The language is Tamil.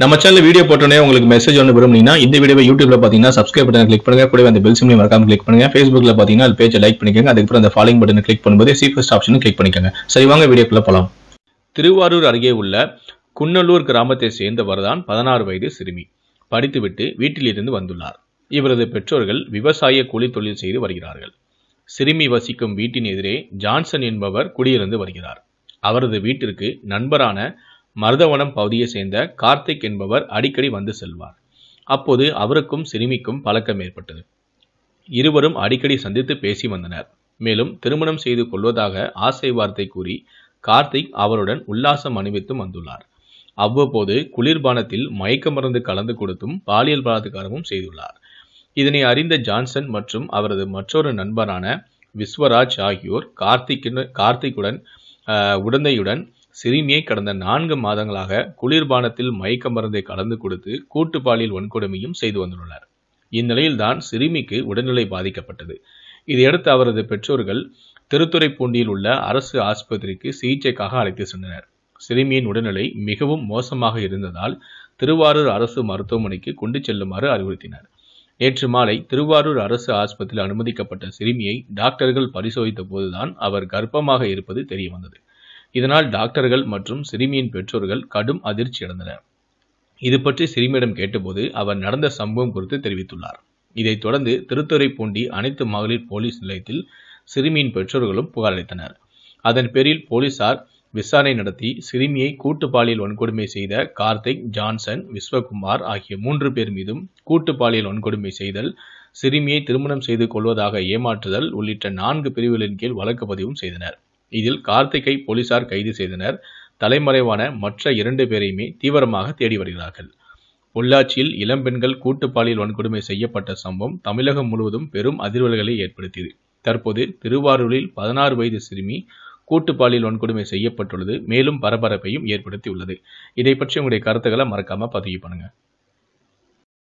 நம்ம சேனல் வீடியோ போட்டோன்னே உங்களுக்கு மெசேஜ் ஒன்று விரும்புனீங்கன்னா இந்த வீடியோ யூடியூப்ல பார்த்தீங்கன்னா சப்ஸ்கிரைப் பட்டன் கிளிக் பண்ணுங்க கூட அந்த பெல் சிம்லையும் மறக்காம கிளிக் பண்ணுங்க ஃபேஸ்புக்ல பார்த்தீங்கன்னா அது பேஜை லைக் பண்ணிக்கோங்க அதுக்கப்புறம் அந்த ஃபாலோ பட்டன் கிளிக் பண்ணும்போது ஃபஸ்ட் ஆப்ஷனும் கிளிக் பண்ணிக்கோங்க சரி வாங்க வீடியோக்குள்ள போகலாம் திருவாரூர் அருகே உள்ள குன்னலூர் கிராமத்தை சேர்ந்தவர் தான் பதினாறு வயது சிறுமி படித்துவிட்டு வீட்டிலிருந்து வந்துள்ளார் இவரது பெற்றோர்கள் விவசாய கூலி தொழில் செய்து வருகிறார்கள் சிறுமி வசிக்கும் வீட்டின் எதிரே ஜான்சன் என்பவர் குடியிருந்து வருகிறார் அவரது வீட்டிற்கு நண்பரான மருதவனம் பகுதியை சேர்ந்த கார்த்திக் என்பவர் அடிக்கடி வந்து செல்வார் அப்போது அவருக்கும் சிறுமிக்கும் பழக்கம் ஏற்பட்டது இருவரும் அடிக்கடி சந்தித்து பேசி வந்தனர் மேலும் திருமணம் செய்து கொள்வதாக ஆசை வார்த்தை கூறி கார்த்திக் அவருடன் உல்லாசம் அணிவித்தும் வந்துள்ளார் அவ்வப்போது குளிர்பானத்தில் மயக்க மருந்து கலந்து கொடுத்தும் பாலியல் பலாத்காரமும் செய்துள்ளார் இதனை அறிந்த ஜான்சன் மற்றும் அவரது மற்றொரு நண்பரான விஸ்வராஜ் ஆகியோர் கார்த்திக் கார்த்திக்குடன் உடந்தையுடன் சிறுமியை கடந்த நான்கு மாதங்களாக குளிர்பானத்தில் மயக்க மருந்தை கலந்து கொடுத்து கூட்டு பாலியல் வன்கொடுமையும் செய்து வந்துள்ளனர் இந்நிலையில்தான் சிறுமிக்கு உடல்நிலை பாதிக்கப்பட்டது இதையடுத்து அவரது பெற்றோர்கள் திருத்துறைப்பூண்டியில் உள்ள அரசு ஆஸ்பத்திரிக்கு சிகிச்சைக்காக அழைத்து சென்றனர் சிறுமியின் உடல்நிலை மிகவும் மோசமாக இருந்ததால் திருவாரூர் அரசு மருத்துவமனைக்கு கொண்டு செல்லுமாறு அறிவுறுத்தினர் நேற்று மாலை திருவாரூர் அரசு ஆஸ்பத்திரியில் அனுமதிக்கப்பட்ட சிறுமியை டாக்டர்கள் பரிசோதித்த போதுதான் அவர் கர்ப்பமாக இருப்பது தெரியவந்தது இதனால் டாக்டர்கள் மற்றும் சிறுமியின் பெற்றோர்கள் கடும் அடைந்தனர் இது பற்றி சிறுமியிடம் கேட்டபோது அவர் நடந்த சம்பவம் குறித்து தெரிவித்துள்ளார் இதைத் தொடர்ந்து திருத்துறைப்பூண்டி அனைத்து மகளிர் போலீஸ் நிலையத்தில் சிறுமியின் பெற்றோர்களும் புகார் அளித்தனர் அதன் பேரில் போலீசார் விசாரணை நடத்தி சிறுமியை கூட்டு பாலியல் வன்கொடுமை செய்த கார்த்திக் ஜான்சன் விஸ்வகுமார் ஆகிய மூன்று பேர் மீதும் கூட்டு பாலியல் வன்கொடுமை செய்தல் சிறுமியை திருமணம் செய்து கொள்வதாக ஏமாற்றுதல் உள்ளிட்ட நான்கு பிரிவுகளின் கீழ் வழக்கு பதிவும் செய்தனர் இதில் கார்த்திகை போலீசார் கைது செய்தனர் தலைமறைவான மற்ற இரண்டு பேரையுமே தீவிரமாக தேடி வருகிறார்கள் பொள்ளாச்சியில் இளம்பெண்கள் கூட்டுப்பாலியல் வன்கொடுமை செய்யப்பட்ட சம்பவம் தமிழகம் முழுவதும் பெரும் அதிர்வல்களை ஏற்படுத்தியது தற்போது திருவாரூரில் பதினாறு வயது சிறுமி கூட்டுப்பாலியல் வன்கொடுமை செய்யப்பட்டுள்ளது மேலும் பரபரப்பையும் ஏற்படுத்தியுள்ளது இதை பற்றி உங்களுடைய கருத்துக்களை மறக்காம பதிவு பண்ணுங்க